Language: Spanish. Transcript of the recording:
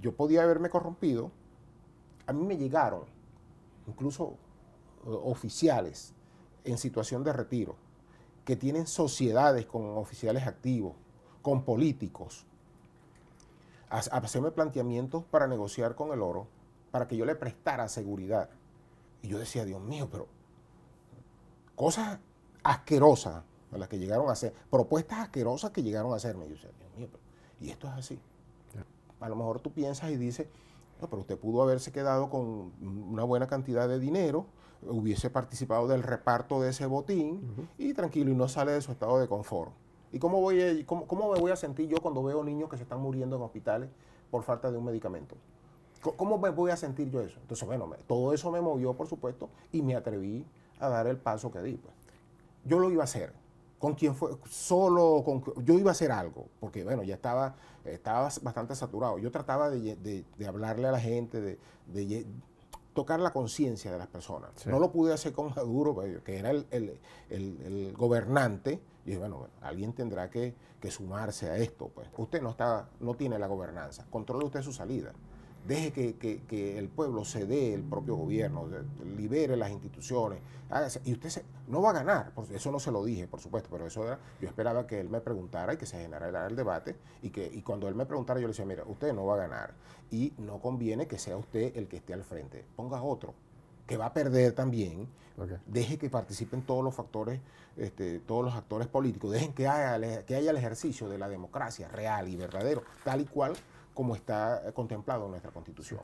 yo podía haberme corrompido, a mí me llegaron incluso eh, oficiales en situación de retiro, que tienen sociedades con oficiales activos, con políticos, a, hacerme planteamientos para negociar con el oro, para que yo le prestara seguridad. Y yo decía, Dios mío, pero cosas asquerosas a las que llegaron a hacer, propuestas asquerosas que llegaron a hacerme. Y yo decía, Dios mío, pero, y esto es así a lo mejor tú piensas y dices, no, pero usted pudo haberse quedado con una buena cantidad de dinero, hubiese participado del reparto de ese botín y tranquilo y no sale de su estado de confort. ¿Y cómo, voy cómo, me voy a sentir yo cuando veo niños que se están muriendo en hospitales por falta de un medicamento? ¿Cómo me voy a sentir yo eso? Entonces, bueno, todo eso me movió, por supuesto, y me atreví a dar el paso que di. Pues. Yo lo iba a hacer, con quien fue, solo, con, yo iba a hacer algo, porque bueno, ya estaba, estaba bastante saturado. Yo trataba de, hablarle a la gente, de, tocar la conciencia de las personas. No lo pude hacer con Maduro, pues, que era el, gobernante. Y bueno, bueno, alguien tendrá que, sumarse a esto. Pues. Usted no, está, no tiene la gobernanza. Controle usted su salida deje que, el pueblo se dé el propio gobierno, libere las instituciones, hágase, y usted no va a ganar, eso no se lo dije, por supuesto, pero eso era, yo esperaba que él me preguntara y que se generara el debate, y que cuando él me preguntara yo le decía, mira, usted no va a ganar, y no conviene que sea usted el que esté al frente, ponga otro, que va a perder también, deje que participen todos los factores, este, todos los actores políticos, dejen que haya, que haya el ejercicio de la democracia real y verdadero, tal y cual como está contemplado en nuestra Constitución.